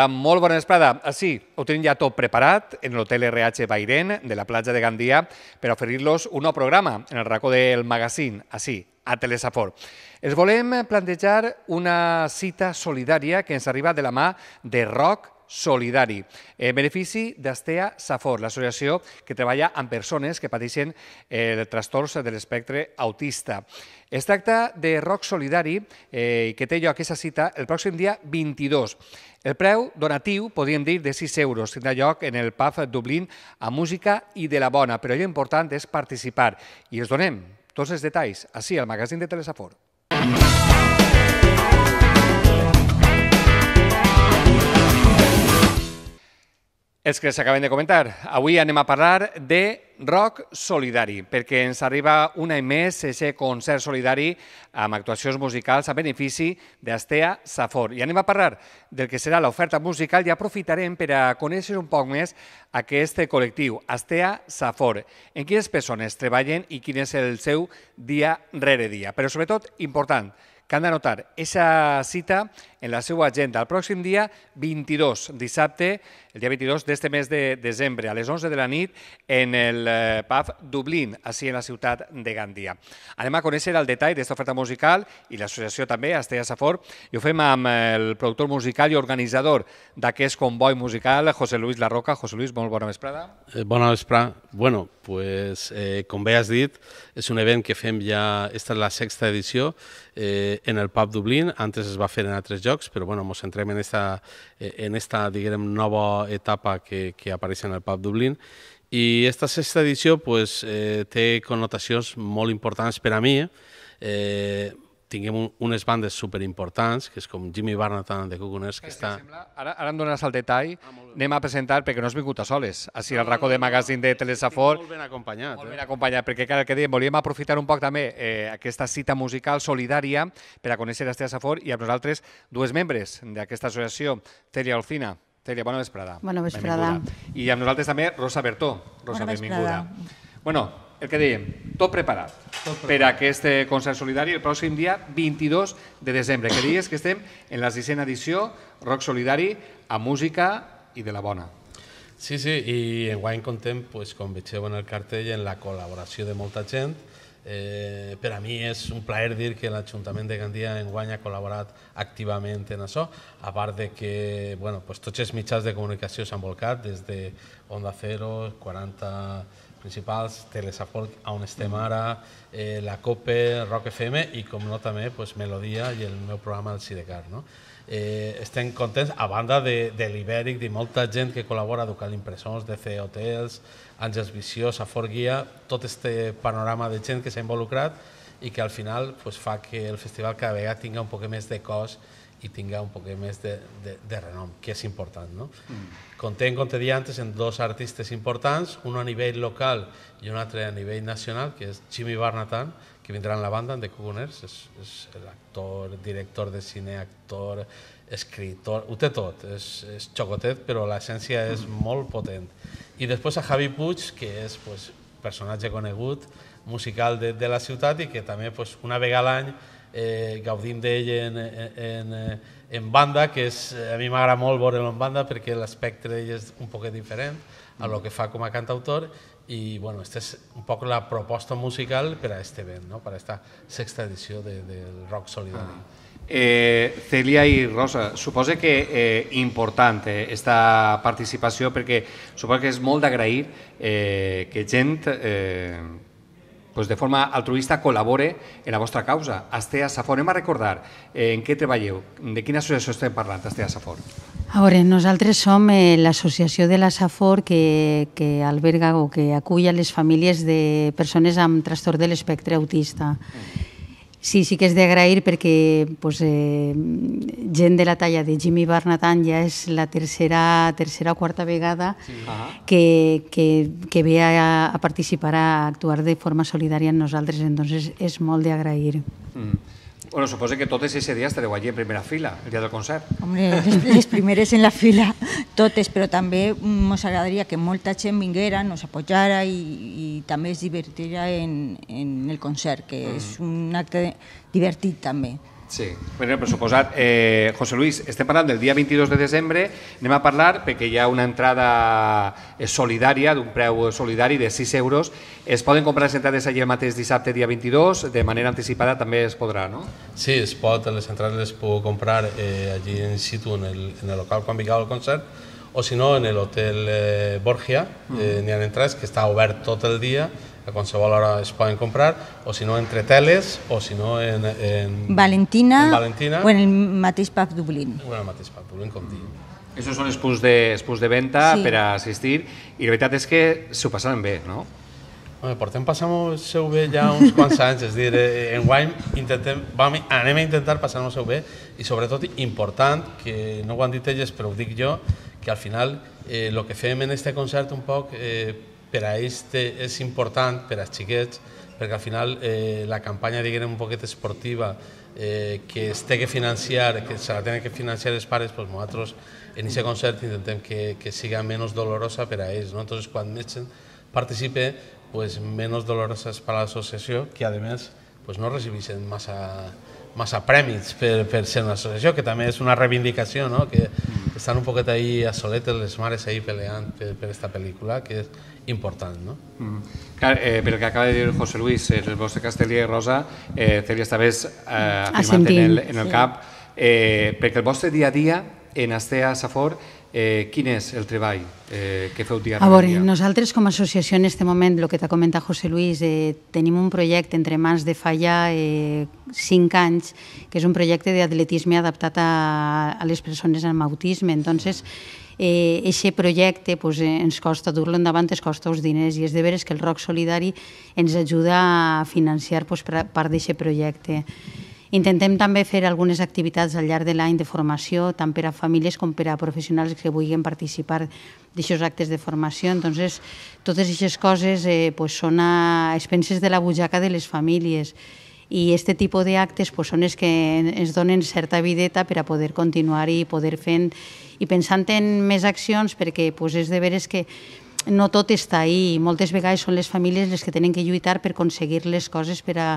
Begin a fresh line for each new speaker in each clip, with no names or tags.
Hola, molt bona vesprada. Ah, sí, ho tenim ja tot preparat en l'hotel RH Bairén de la platja de Gandia per oferir-los un nou programa en el racó del magazín, així, a Telesafor. Els volem plantejar una cita solidària que ens arriba de la mà de Roc solidari, en benefici d'Astea Safor, l'associació que treballa amb persones que pateixen el eh, trastorn de l'espectre autista. Es tracta de Roc Solidari, eh, que té lloc aquesta cita el pròxim dia 22. El preu donatiu, podríem dir, de 6 euros tindrà lloc en el PAF Dublín a música i de la bona, però allò important és participar i els donem tots els detalls així al magazín de Telesafor. Mm -hmm. Els que s'acaben de comentar. Avui anem a parlar de rock solidari, perquè ens arriba un any més aquest concert solidari amb actuacions musicals a benefici d'Astea Safor. I anem a parlar del que serà l'oferta musical i aprofitarem per a conèixer un poc més aquest col·lectiu, Astea Safor. En quines persones treballen i quin és el seu dia rere dia. Però sobretot, important, que han d'anotar aquesta cita en la seva agenda el pròxim dia 22, dissabte, el dia 22 d'este mes de desembre, a les 11 de la nit, en el eh, pub Dublín, així en la ciutat de Gandia. Anem a conèixer el detall d'esta oferta musical i l'associació també, Estella Safor, i ho fem amb el productor musical i organitzador d'aquest convoi musical, José Luis Larroca. José Luis, molt bona vesprada.
Eh, bona vesprada. Bueno, pues, eh, com bé has dit, és un event que fem ja, esta és la sexta edició, eh, en el Pub Dublín, antes es va fer en altres llocs, però bueno, ens centrem en esta, Eh, en esta, diguem, nova etapa que, que apareix en el Pub Dublín. I aquesta sexta edició pues, eh, té connotacions molt importants per a mi. Eh, tinguem un, unes bandes superimportants, que és com Jimmy Barnathan de Cucunes, que sí, està... Sembla...
Ara, ara em donaràs el detall. Ah, Anem a presentar, perquè no has vingut a soles, així el racó de magazine de Telesafor. Molt ben acompanyat. Molt eh? ben acompanyat, perquè clar, que dèiem, volíem aprofitar un poc també eh, aquesta cita musical solidària per a conèixer a Telesafor i a nosaltres dues membres d'aquesta associació, Celia Olcina. Celia, bona vesprada. Bona vesprada. Benvinguda. I amb nosaltres també Rosa Bertó. Rosa, bona vesprada. Bueno, el que dèiem, tot preparat, tot preparat. per a aquest eh, concert solidari el pròxim dia 22 de desembre, que dies que estem en la sisena edició Rock Solidari a música i de la bona.
Sí, sí, i en guany contem, pues, com vegeu en el cartell, en la col·laboració de molta gent. Eh, per a mi és un plaer dir que l'Ajuntament de Gandia enguany ha col·laborat activament en això, a part de que bueno, pues, tots els mitjans de comunicació s'han volcat, des de Onda Cero, 40 principals, Telesaporc, on estem ara, eh, la COPE, Rock FM i, com no, també pues, Melodia i el meu programa, el Sidecar. No? Eh, estem contents, a banda de, de l'Ibèric, de molta gent que col·labora, Ducal Impressons, DC Hotels, Àngels Visió, Safor Guia, tot este panorama de gent que s'ha involucrat i que al final pues, fa que el festival cada vegada tinga un poc més de cos i tinga un poc més de, de, de renom, que és important. No? Mm. Contem, com te dia antes, en dos artistes importants, un a nivell local i un altre a nivell nacional, que és Jimmy Barnatan, que vindrà en la banda, de Coguners, és, és l'actor, director de cine, actor, escritor, ho té tot, és, és xocotet, però l'essència és mm. molt potent. I després a Javi Puig, que és pues, personatge conegut, musical de, de la ciutat i que també pues, una vegada a l'any eh, gaudim d'ell en, en, eh, en banda, que és, a mi m'agrada molt veure'l en banda perquè l'espectre d'ell és un poquet diferent a lo que fa com a cantautor i bueno, aquesta és un poc la proposta musical per a este event, no? per a esta sexta edició de, del rock solidari. Ah.
Eh, Celia i Rosa, suposa que eh, important eh, esta participació perquè suposa que és molt d'agrair eh, que gent eh, pues de forma altruista colabore en la vostra causa. Astea Safor, anem a recordar eh, en què treballeu, de quina associació estem parlant, Astea Safor?
A veure, nosaltres som eh, l'associació de la Safor que, que alberga o que acull a les famílies de persones amb trastorn de l'espectre autista. Mm. Sí, sí que és d'agrair perquè pues, eh, gent de la talla de Jimmy Barnatan ja és la tercera, tercera o quarta vegada sí. que, ah. que, que ve a, a participar, a actuar de forma solidària amb nosaltres. Entonces és molt d'agrair.
Mm. Bueno, suposo que totes ese dia estareu allí en primera fila, el dia del concert.
Hombre, les, les primeres en la fila, totes, però també ens mm, agradaria que molta gent vinguera, ens apoyara i, i també es divertira en, en el concert, que mm. és un acte divertit també.
Sí. Bueno, per suposat, eh, José Luis, estem parlant del dia 22 de desembre, anem a parlar perquè hi ha una entrada eh, solidària, d'un preu solidari de 6 euros. Es poden comprar les entrades allà el mateix dissabte, dia 22, de manera anticipada també es podrà, no?
Sí, es pot, les entrades les puc comprar eh, allí en situ, en el, en el local quan vingueu al concert, o si no en el Hotel eh, Borgia, eh, n'hi ha entrades que està obert tot el dia, a qualsevol hora es poden comprar, o si no entre teles, o si no en, en,
Valentina, en Valentina, o en el mateix pub Dublín. O en el mateix pub Dublín, com diuen.
Aquests són els punts
de, els punts de venda sí. per a assistir i la veritat és que s'ho passaran bé, no?
Bueno, portem passant-ho bé ja uns quants anys, és dir, eh, en guany intentem, vam, anem a intentar passar-ho bé i sobretot important, que no ho han dit elles però ho dic jo, que al final eh, lo que fem en este concert un poc eh, per a ells té, és important, per als xiquets, perquè al final eh, la campanya, diguem, un poquet esportiva eh, que es té que financiar, que se la tenen que financiar els pares, doncs nosaltres en aquest concert intentem que, que siga menys dolorosa per a ells. No? Entonces, quan més participe, pues, menys dolorosa és per a l'associació, que a més pues, no recibeixen massa, massa prèmits per, per ser una associació, que també és una reivindicació, no? que, estan un poquet ahí a soletes les mares ahí peleant per, per esta pel·lícula, que és important, no? Mm. Clar,
eh, pel que acaba de dir José Luis, el vostre Castellia i Rosa, eh, Celia estaves eh, ah, afirmat en el, en el sí. cap, eh, perquè el vostre dia a dia en Astea Safor Eh, quin és el treball eh, que feu diàriament? A veure, dia?
nosaltres com a associació en aquest moment, el que t'ha comentat José Luis, eh, tenim un projecte entre mans de fa ja eh, cinc anys, que és un projecte d'atletisme adaptat a, a les persones amb autisme. Entonces, eh, eixe projecte pues, eh, ens costa dur-lo endavant, ens costa els diners i és de veres que el ROC Solidari ens ajuda a financiar pues, part d'aquest projecte. Mm Intentem també fer algunes activitats al llarg de l'any de formació, tant per a famílies com per a professionals que vulguin participar d'aquests actes de formació. Entonces, totes aquestes coses eh, pues són a expenses de la butxaca de les famílies i aquest tipus d'actes pues, són els que ens donen certa videta per a poder continuar i poder fent i pensant en més accions perquè pues, és de veres que no tot està ahí. Moltes vegades són les famílies les que tenen que lluitar per aconseguir les coses per, a,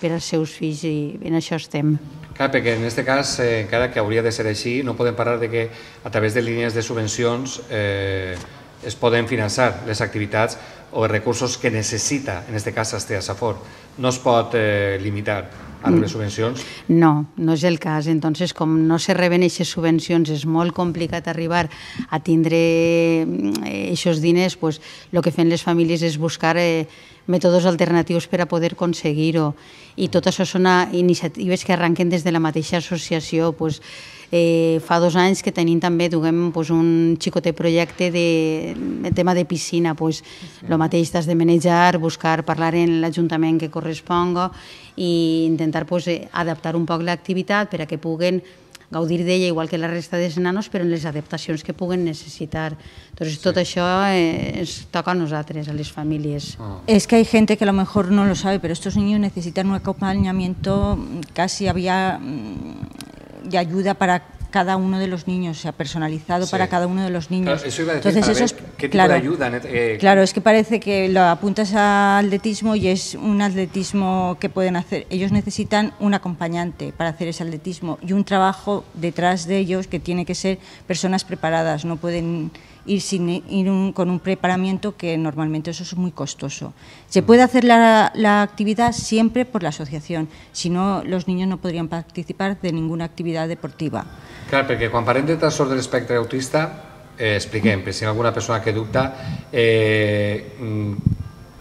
per als seus fills i en això estem.
Clar, perquè en aquest cas, eh, encara que hauria de ser així, no podem parlar de que a través de línies de subvencions eh, es poden finançar les activitats o els recursos que necessita, en aquest cas, Astea Safor. No es pot eh, limitar amb mm. les subvencions?
No, no és el cas. Entonces, com no se reben aquestes subvencions, és molt complicat arribar a tindre aquests mm, eh, diners, pues, lo que fan les famílies és buscar eh, mètodes alternatius per a poder aconseguir-ho. I tot això són iniciatives que arrenquen des de la mateixa associació. Pues, eh, fa dos anys que tenim també duguem, pues, un xicotet projecte de, de tema de piscina. Pues, el mateix t'has de manejar, buscar, parlar en l'Ajuntament que corresponga i intentar pues, eh, adaptar un poc l'activitat per a que puguen gaudir d'ella igual que la resta dels nanos, però en les adaptacions que puguen necessitar. Entonces, sí. tot això eh, ens toca a nosaltres, a les famílies. Ah.
Es que ha gent que a lo mejor no lo sabe, pero estos niños necesitan un acompañamiento casi había mm, de ayuda para cada uno de los niños, se ha personalizado para cada uno de los niños. entonces eso iba ¿qué tipo claro, de ayuda? Eh, claro, es que parece que lo apuntas a atletismo y es un atletismo que pueden hacer. Ellos necesitan un acompañante para hacer ese atletismo y un trabajo detrás de ellos que tiene que ser personas preparadas, no pueden ir, sin, ir con un preparamiento que normalmente eso es muy costoso. Se puede hacer la, actividad siempre por la asociación, si no los niños no podrían participar de ninguna actividad deportiva.
Claro, porque cuando paréntesis de del espectro autista, eh, si alguna persona que dubta, eh, mm,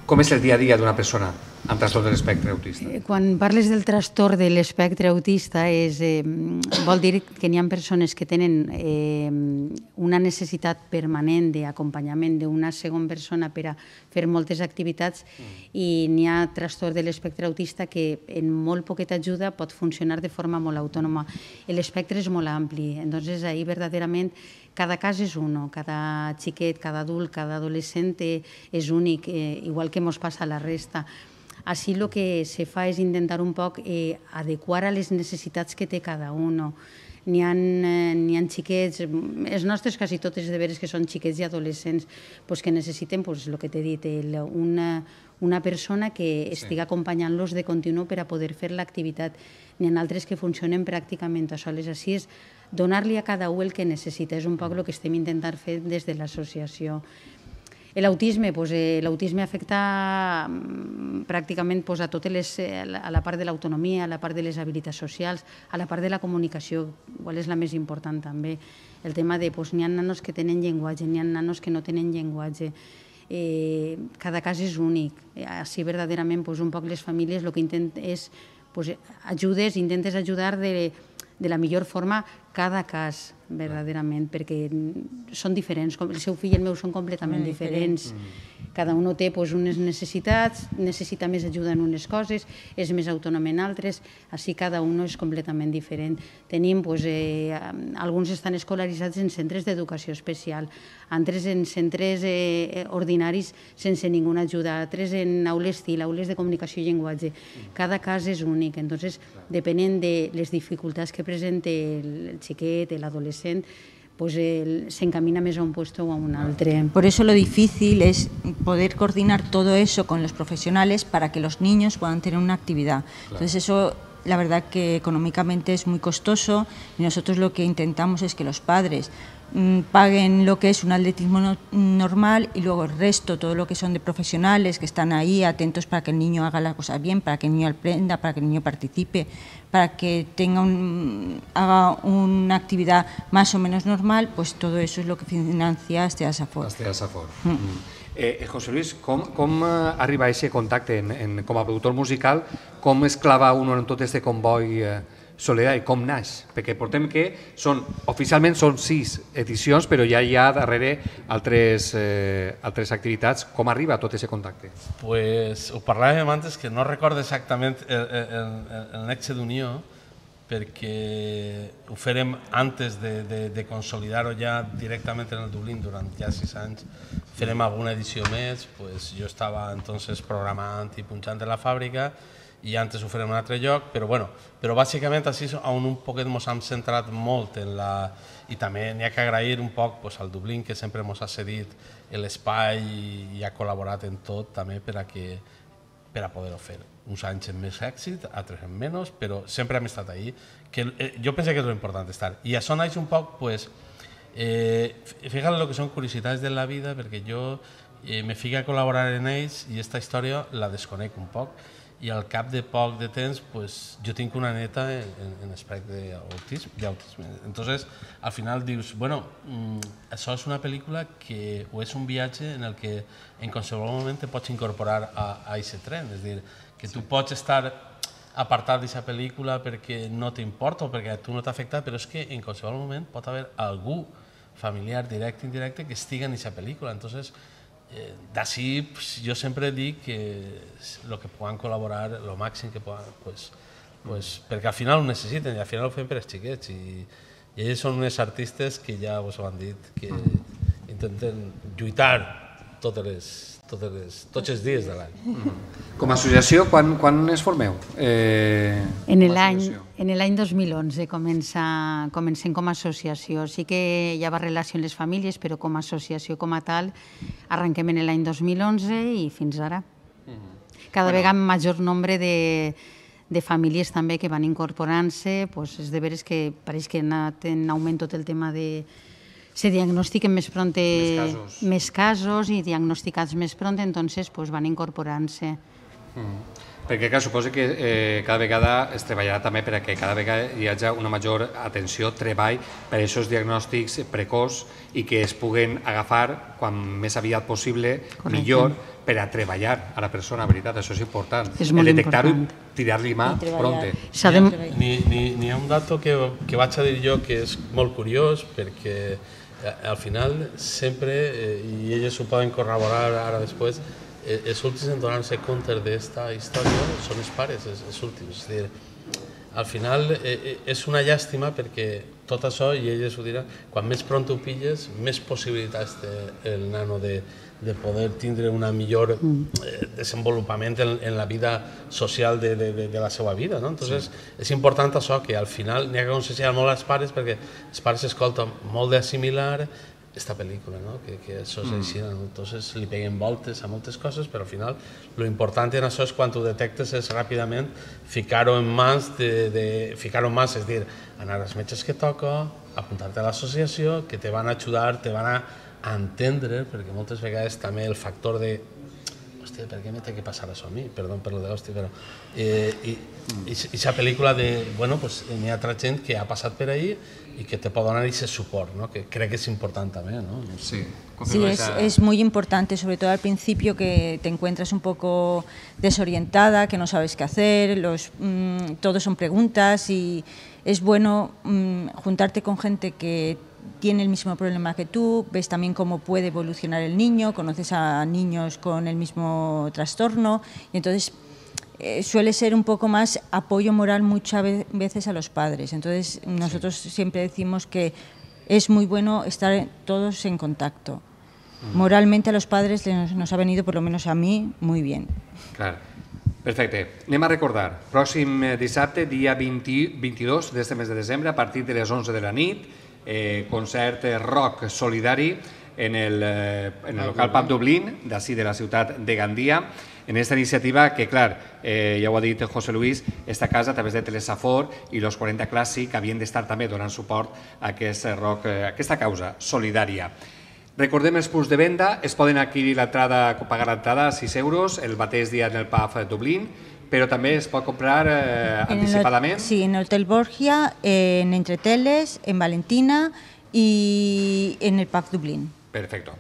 ¿cómo es el día a día de una persona amb trastorn de l'espectre autista. Eh,
quan parles del trastorn de l'espectre autista, és, eh, vol dir que n'hi ha persones que tenen eh, una necessitat permanent d'acompanyament d'una segona persona per a fer moltes activitats mm. i n'hi ha trastorn de l'espectre autista que en molt poqueta ajuda pot funcionar de forma molt autònoma. L'espectre és molt ampli, doncs ahí verdaderament cada cas és un, cada xiquet, cada adult, cada adolescent eh, és únic, eh, igual que ens passa a la resta. Així el que se fa és intentar un poc eh, adequar a les necessitats que té cada un. N'hi ha, eh, ha xiquets, els nostres quasi totes de veres que són xiquets i adolescents, pues, que necessiten, pues, el que t'he dit, una, una persona que sí. estigui acompanyant-los de continu per a poder fer l'activitat. N'hi ha altres que funcionen pràcticament a soles. Així és donar-li a cada un el que necessita. És un poc el mm. que estem intentant fer des de l'associació. L'autisme, doncs, eh, l'autisme afecta mm, pràcticament doncs, a, totes les, eh, a la part de l'autonomia, a la part de les habilitats socials, a la part de la comunicació, qual és la més important també. El tema de doncs, n'hi ha nanos que tenen llenguatge, n'hi ha nanos que no tenen llenguatge, eh, cada cas és únic. Eh, així verdaderament doncs, un poc les famílies el que intent és doncs, ajudes, intentes ajudar de, de la millor forma cada cas verdaderament, perquè són diferents, com el seu fill i el meu són completament diferents. diferents. Cada un té pues, unes necessitats, necessita més ajuda en unes coses, és més autònom en altres, així cada un és completament diferent. Tenim, pues, eh, alguns estan escolaritzats en centres d'educació especial, altres en centres eh, ordinaris sense ninguna ajuda, altres en aules TIL, aules de comunicació i llenguatge. Mm. Cada cas és únic, entonces, depenent de les dificultats que presenta el chiquete, el adolescente... pues él se encamina más a un puesto o a un otro.
Por eso lo difícil es poder coordinar todo eso con los profesionales para que los niños puedan tener una actividad. Entonces eso la verdad que económicamente es muy costoso y nosotros lo que intentamos es que los padres Mm, paguen lo que es un atletismo normal y luego el resto, todo lo que son de profesionales que están ahí atentos para que el niño haga las cosas bien, para que el niño aprenda, para que el niño participe, para que tenga haga una actividad más o menos normal, pues todo eso es lo que financia este ASAFOR. Este
mm. Mm. Eh, José Luis, ¿cómo arriba ese contacto como productor musical? ¿Cómo es uno en todo este convoy...? Eh, Soledad i com naix, perquè portem que són, oficialment són sis edicions, però ja hi ha darrere altres, eh, altres activitats. Com arriba tot aquest contacte?
Pues, ho parlàvem antes, que no recordo exactament el, el, el, el nexe d'unió, perquè ho farem antes de, de, de consolidar-ho ja directament en el Dublín durant ja sis anys. Farem alguna edició més, pues, jo estava entonces programant i punxant de la fàbrica i antes ho farem en un altre lloc, però, bueno, però bàsicament així on un poquet ens hem centrat molt en la... i també n'hi ha que agrair un poc pues, al Dublín que sempre ens ha cedit l'espai i, ha col·laborat en tot també per a, que, per a poder-ho fer. Uns anys amb més èxit, altres amb menys, però sempre hem estat ahí. Que, eh, jo penso que és important estar. I això naix un poc, pues, eh, fija't el que són curiositats de la vida, perquè jo eh, me fico a col·laborar en ells i aquesta història la desconec un poc i al cap de poc de temps, pues, jo tinc una neta en, en aspecte d'autisme. autisme. Entonces, al final dius, bueno, mm, això és una pel·lícula que, o és un viatge en el que en qualsevol moment te pots incorporar a, a ese tren, és a dir, que tu pots estar apartat d'aquesta pel·lícula perquè no t'importa o perquè a tu no t'afecta, però és que en qualsevol moment pot haver algú familiar, directe, indirecte, que estigui en aquesta pel·lícula. Entonces, eh, d'ací pues, jo sempre dic que el que puguem col·laborar, el màxim que puguem, pues, pues, perquè al final ho necessiten i al final ho fem per als xiquets i, i ells són uns artistes que ja us ho han dit, que mm. intenten lluitar totes les, totes les, tots els dies de l'any. Mm. Com a associació,
quan, quan es formeu? Eh,
en l'any 2011 comença, comencem com a associació. Sí que ja va relació amb les famílies, però com a associació com a tal arrenquem en l'any 2011 i fins ara. Mm. Cada bueno. vegada major nombre de, de famílies també que van incorporant-se, pues, és de veres que pareix que ha anat en augment tot el tema de, se diagnostiquen més pront més casos, més casos i diagnosticats més pront, entonces pues, van incorporant-se.
Mm. Perquè clar, suposo que eh, cada vegada es treballarà també perquè cada vegada hi hagi una major atenció, treball per a aquests diagnòstics precoç i que es puguen agafar quan més aviat possible, Correcte. millor, per a treballar a la persona,
veritat, això és important. És molt El detectar-ho, tirar-li mà pronte. hi ha un dato que, que vaig a dir jo que és molt curiós perquè eh, al final sempre, eh, i elles ho poden corroborar ara després, els últims en donar-se compte d'aquesta història són els pares, els, els últims. És dir, al final eh, és e-, una llàstima perquè tot això, i elles ho diran, quan més pront ho pilles, més possibilitats té el nano de, de poder tindre un millor mm. eh, desenvolupament en, en la vida social de, de, de, de la seva vida. No? Entonces, sí. és important això, que al final n'hi ha que conscienciar molt als pares perquè els pares s'escolten molt d'assimilar, esta película, ¿no? que, que això és mm. així. Entonces li peguen voltes a moltes coses, però al final lo important en això és quan ho detectes és ràpidament ficar-ho en mans, de, de ficar-ho en mans, és dir, anar als metges que toca, apuntar-te a l'associació, que te van ajudar, te van a, entendre, perquè moltes vegades també el factor de hòstia, per què me té que passar això a mi? Perdó per lo de hòstia, però... Eh, I aquesta mm. película de... Bueno, pues, n'hi ha altra gent que ha passat per ahir y que te puedan dar ese suport, ¿no? que cree que es importante también. ¿no? Sí,
es,
muy importante, sobre todo al principio que te encuentras un poco desorientada, que no sabes qué hacer, los, mm, son preguntas y es bueno mm, juntarte con gente que tiene el mismo problema que tú, ves también cómo puede evolucionar el niño, conoces a niños con el mismo trastorno y entonces eh, suele ser un poco más apoyo moral muchas veces a los padres. Entonces, nosotros siempre decimos que es muy bueno estar todos en contacto. Moralmente a los padres nos, ha venido, por lo menos a mí, muy bien.
Claro, perfecto. Anem a recordar. próximo eh, dissabte, día 22 de este mes de diciembre a partir de las 11 de la nit, eh, eh, rock solidari en el, local Pub Dublín, de la ciudad de Gandia. en esta iniciativa que, claro, eh, ja ho ha dit José Luis, esta casa a través de Telesafor i los 40 Clàssic havien d'estar també donant suport a, aquest eh, rock, a eh, aquesta causa solidària. Recordem els punts de venda, es poden adquirir l'entrada, pagar l'entrada a 6 euros, el mateix dia en el PAF Dublín, però també es pot comprar eh, anticipadament. En el,
sí, en Hotel Borgia, en Entreteles, en Valentina i en el PAF Dublín.
Perfecto.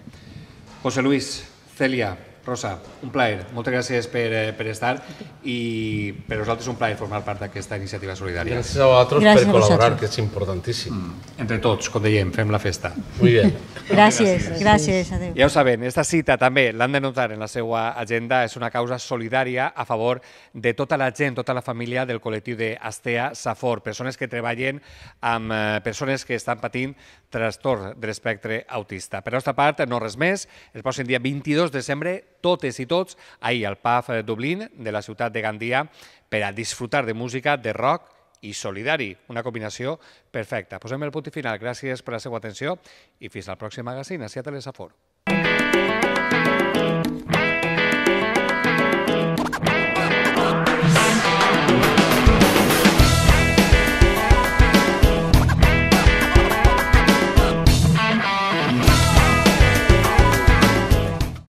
José Luis, Celia, Rosa, un plaer. Moltes gràcies per, eh, per estar i per nosaltres un plaer formar part d'aquesta iniciativa solidària. Gràcies a vosaltres gràcies per col·laborar, que és importantíssim. Mm. Entre tots, com dèiem, fem la festa. Muy bien.
Gràcies, gràcies. gràcies. Adéu.
Ja ho saben, aquesta cita també l'han de notar en la seva agenda. És una causa solidària a favor de tota la gent, tota la família del col·lectiu d'Astea Safor, persones que treballen amb eh, persones que estan patint trastorn de l'espectre autista. Per aquesta nostra part, no res més. El pròxim dia 22 de desembre totes i tots ahir al PAF Dublín de la ciutat de Gandia per a disfrutar de música, de rock i solidari. Una combinació perfecta. Posem el punt final. Gràcies per la seva atenció i fins al pròxim magazine. les Telesafor.